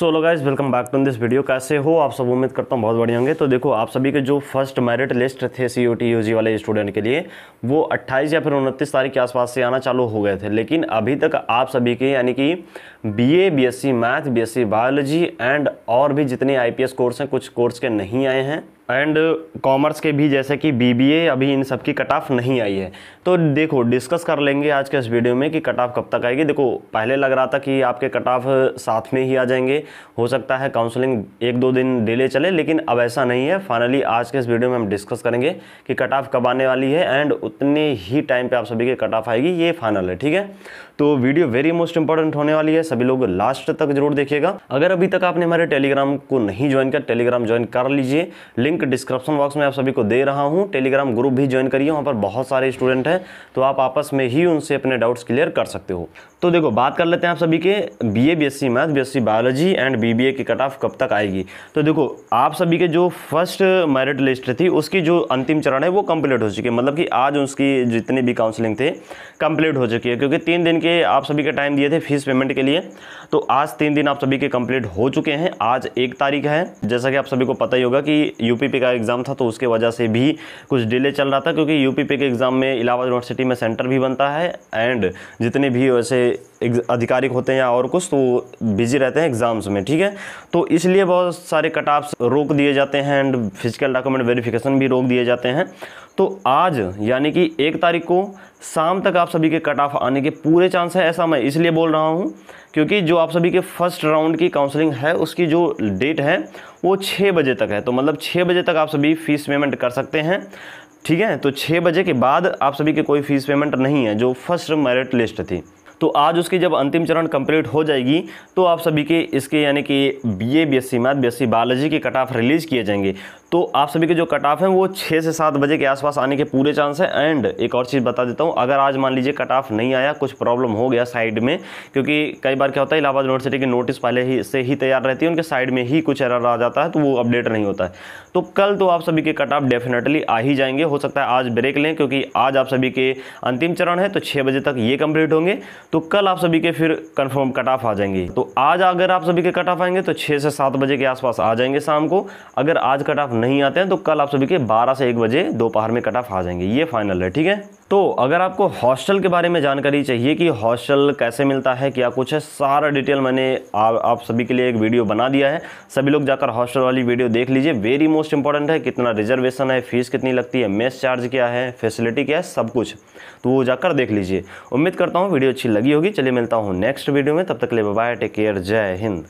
so lo guys welcome back to this video कैसे हो आप सब उम्मीद करता हूँ बहुत बढ़िया होंगे तो देखो आप सभी के जो फर्स्ट मेरिट लिस्ट थे सी ओ टी यू जी वाले स्टूडेंट के लिए वो 28 या फिर उनतीस तारीख के आसपास से आना चालू हो गए थे लेकिन अभी तक आप सभी के यानी कि B A B S C math B S C biology and और भी जितने आई पी एस कोर्स हैं कुछ कोर्स के नहीं आए हैं एंड कॉमर्स uh, के भी जैसे कि बीबीए अभी इन सब की कट ऑफ नहीं आई है तो देखो डिस्कस कर लेंगे आज के इस वीडियो में कि कट ऑफ कब तक आएगी देखो पहले लग रहा था कि आपके कट ऑफ साथ में ही आ जाएंगे हो सकता है काउंसलिंग एक दो दिन डिले चले लेकिन अब ऐसा नहीं है फाइनली आज के इस वीडियो में हम डिस्कस करेंगे कि कट ऑफ कब आने वाली है एंड उतने ही टाइम पर आप सभी की कट ऑफ आएगी ये फाइनल है ठीक है तो वीडियो वेरी मोस्ट इंपॉर्टेंट होने वाली है सभी लोग लास्ट तक जरूर देखिएगा अगर अभी तक आपने हमारे टेलीग्राम को नहीं ज्वाइन किया टेलीग्राम ज्वाइन कर लीजिए लिंक लिंक डिस्क्रिप्शन बॉक्स में आप सभी को दे रहा हूँ टेलीग्राम ग्रुप भी ज्वाइन करिए वहाँ पर बहुत सारे स्टूडेंट हैं तो आप आपस में ही उनसे अपने डाउट्स क्लियर कर सकते हो तो देखो बात कर लेते हैं आप सभी के B A math B S biology and B B की कट ऑफ कब तक आएगी तो देखो आप सभी के जो फर्स्ट मेरिट लिस्ट थी उसकी जो अंतिम चरण है वो कम्प्लीट हो चुकी है मतलब कि आज उसकी जितने भी काउंसलिंग थे कम्प्लीट हो चुकी है क्योंकि तीन दिन के आप सभी के टाइम दिए थे फीस पेमेंट के लिए तो आज तीन दिन आप सभी के कंप्लीट हो चुके हैं आज एक तारीख है जैसा कि आप सभी को पता ही होगा कि यूपी यूपीपी का एग्ज़ाम था तो उसके वजह से भी कुछ डिले चल रहा था क्योंकि यूपीपी के एग्ज़ाम में इलाहाबाद यूनिवर्सिटी में सेंटर भी बनता है एंड जितने भी वैसे आधिकारिक होते हैं या और कुछ तो बिजी रहते हैं एग्ज़ाम्स में ठीक है तो इसलिए बहुत सारे कट रोक दिए जाते हैं एंड फिजिकल डॉक्यूमेंट वेरिफिकेशन भी रोक दिए जाते हैं तो आज यानी कि एक तारीख को शाम तक आप सभी के कट ऑफ आने के पूरे चांस है ऐसा मैं इसलिए बोल रहा हूँ क्योंकि जो आप सभी के फर्स्ट राउंड की काउंसलिंग है उसकी जो डेट है वो छः बजे तक है तो मतलब छः बजे तक आप सभी फीस पेमेंट कर सकते हैं ठीक है तो छः बजे के बाद आप सभी के कोई फीस पेमेंट नहीं है जो फर्स्ट मेरिट लिस्ट थी तो आज उसकी जब अंतिम चरण कंप्लीट हो जाएगी तो आप सभी के इसके यानी कि B A B S C math B S C biology के कट ऑफ रिलीज़ किए जाएंगे तो आप सभी के जो कट ऑफ हैं वो छः से सात बजे के आसपास आने के पूरे चांस हैं एंड एक और चीज़ बता देता हूँ अगर आज मान लीजिए कट ऑफ नहीं आया कुछ प्रॉब्लम हो गया साइड में क्योंकि कई बार क्या होता है इलाहाबाद यूनिवर्सिटी की नोटिस पहले ही से ही तैयार रहती है उनके साइड में ही कुछ एरर आ जाता है तो वो अपडेट नहीं होता है तो कल तो आप सभी के कट ऑफ डेफिनेटली आ ही जाएंगे हो सकता है आज ब्रेक लें क्योंकि आज आप सभी के अंतिम चरण है तो छः बजे तक ये कंप्लीट होंगे तो कल आप सभी के फिर कंफर्म कट ऑफ आ जाएंगे तो आज अगर आप सभी के कट ऑफ आएंगे तो छः से सात बजे के आसपास आ जाएंगे शाम को अगर आज कट ऑफ नहीं आते हैं तो कल आप सभी के बारह से एक बजे दोपहर में कट ऑफ आ जाएंगे ये फाइनल है ठीक है तो अगर आपको हॉस्टल के बारे में जानकारी चाहिए कि हॉस्टल कैसे मिलता है क्या कुछ है सारा डिटेल मैंने आ, आप सभी के लिए एक वीडियो बना दिया है सभी लोग जाकर हॉस्टल वाली वीडियो देख लीजिए वेरी मोस्ट इंपॉर्टेंट है कितना रिजर्वेशन है फ़ीस कितनी लगती है मेस चार्ज क्या है फैसिलिटी क्या है सब कुछ तो वो जाकर देख लीजिए उम्मीद करता हूँ वीडियो अच्छी लगी होगी चलिए मिलता हूँ नेक्स्ट वीडियो में तब तक ले बाय टेक केयर जय हिंद